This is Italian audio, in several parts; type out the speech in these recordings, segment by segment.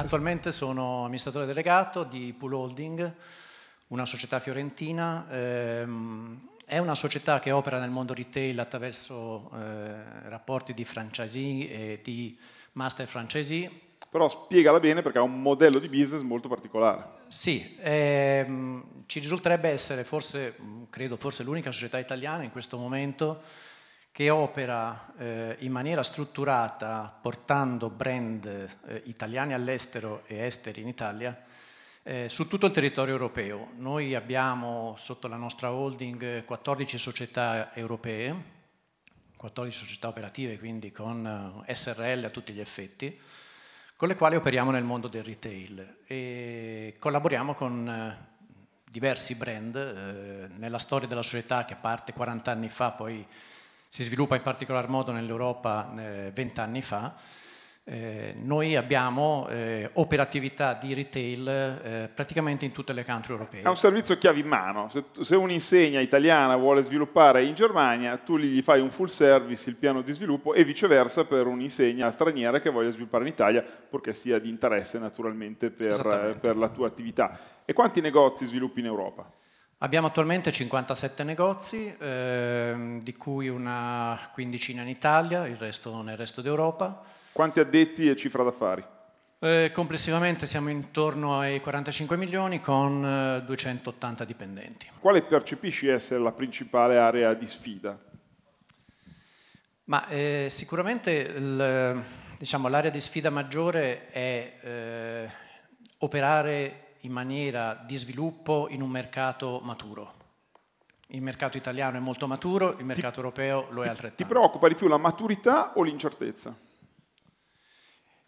Attualmente sono amministratore delegato di Pool Holding, una società fiorentina. Ehm, è una società che opera nel mondo retail attraverso eh, rapporti di franchisee e di master franchisee. Però spiegala bene perché ha un modello di business molto particolare. Sì, ehm, ci risulterebbe essere forse, credo forse l'unica società italiana in questo momento che opera eh, in maniera strutturata portando brand eh, italiani all'estero e esteri in Italia eh, su tutto il territorio europeo. Noi abbiamo sotto la nostra holding 14 società europee, 14 società operative quindi con eh, SRL a tutti gli effetti, con le quali operiamo nel mondo del retail e collaboriamo con eh, diversi brand eh, nella storia della società che parte 40 anni fa poi si sviluppa in particolar modo nell'Europa eh, vent'anni eh, fa, eh, noi abbiamo eh, operatività di retail eh, praticamente in tutte le country europee. È un servizio chiave in mano, se, se un'insegna italiana vuole sviluppare in Germania, tu gli fai un full service, il piano di sviluppo e viceversa per un'insegna straniera che voglia sviluppare in Italia, purché sia di interesse naturalmente per, per la tua attività. E quanti negozi sviluppi in Europa? Abbiamo attualmente 57 negozi, ehm, di cui una quindicina in Italia, il resto nel resto d'Europa. Quanti addetti e cifra d'affari? Eh, complessivamente siamo intorno ai 45 milioni con eh, 280 dipendenti. Quale percepisci essere la principale area di sfida? Ma, eh, sicuramente il, diciamo, l'area di sfida maggiore è eh, operare in maniera di sviluppo in un mercato maturo. Il mercato italiano è molto maturo, il mercato ti, europeo lo è altrettanto. Ti preoccupa di più la maturità o l'incertezza?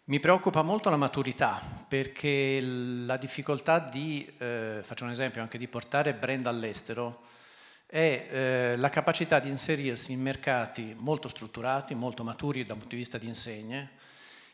Mi preoccupa molto la maturità perché la difficoltà di, eh, faccio un esempio anche di portare brand all'estero, è eh, la capacità di inserirsi in mercati molto strutturati, molto maturi dal punto di vista di insegne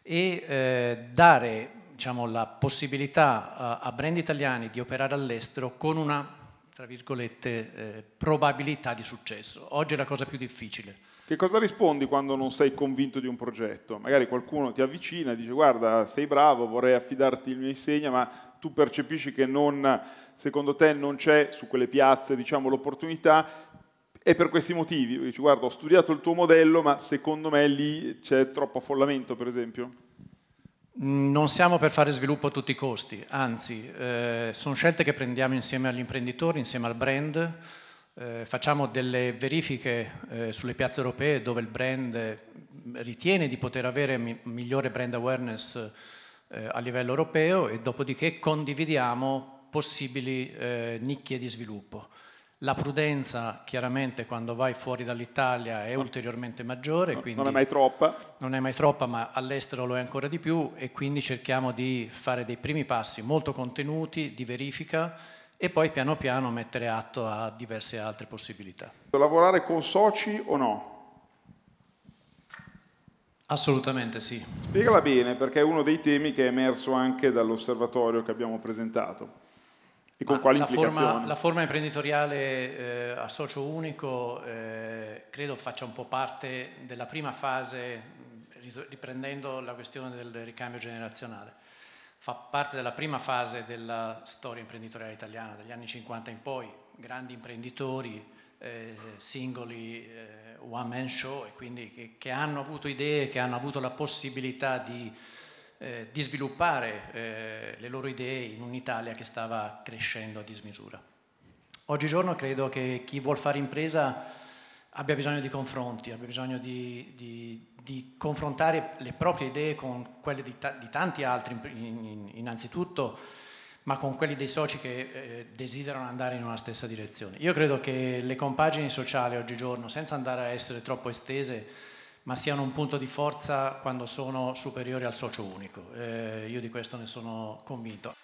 e eh, dare diciamo, la possibilità eh, a brand italiani di operare all'estero con una tra virgolette, eh, probabilità di successo. Oggi è la cosa più difficile. Che cosa rispondi quando non sei convinto di un progetto? Magari qualcuno ti avvicina e dice guarda sei bravo, vorrei affidarti il mio insegna, ma tu percepisci che non, secondo te non c'è su quelle piazze diciamo, l'opportunità e per questi motivi dici guarda ho studiato il tuo modello ma secondo me lì c'è troppo affollamento per esempio? Mm, non siamo per fare sviluppo a tutti i costi, anzi, eh, sono scelte che prendiamo insieme agli imprenditori, insieme al brand, eh, facciamo delle verifiche eh, sulle piazze europee dove il brand mm, ritiene di poter avere mi migliore brand awareness eh, a livello europeo e dopodiché condividiamo possibili eh, nicchie di sviluppo. La prudenza chiaramente quando vai fuori dall'Italia è ulteriormente maggiore. No, non è mai troppa. Non è mai troppa, ma all'estero lo è ancora di più e quindi cerchiamo di fare dei primi passi molto contenuti di verifica e poi piano piano mettere atto a diverse altre possibilità. Lavorare con soci o no? Assolutamente sì. Spiegala bene perché è uno dei temi che è emerso anche dall'osservatorio che abbiamo presentato e con quali la implicazioni? Forma, la forma imprenditoriale eh, a socio unico eh, credo faccia un po' parte della prima fase, riprendendo la questione del ricambio generazionale, fa parte della prima fase della storia imprenditoriale italiana, dagli anni 50 in poi, grandi imprenditori, eh, singoli eh, one man show e quindi che, che hanno avuto idee, che hanno avuto la possibilità di eh, di sviluppare eh, le loro idee in un'Italia che stava crescendo a dismisura. Oggigiorno credo che chi vuole fare impresa abbia bisogno di confronti, abbia bisogno di, di, di confrontare le proprie idee con quelle di, ta di tanti altri, innanzitutto, ma con quelli dei soci che eh, desiderano andare in una stessa direzione. Io credo che le compagini sociali oggigiorno, senza andare a essere troppo estese, ma siano un punto di forza quando sono superiori al socio unico. Eh, io di questo ne sono convinto.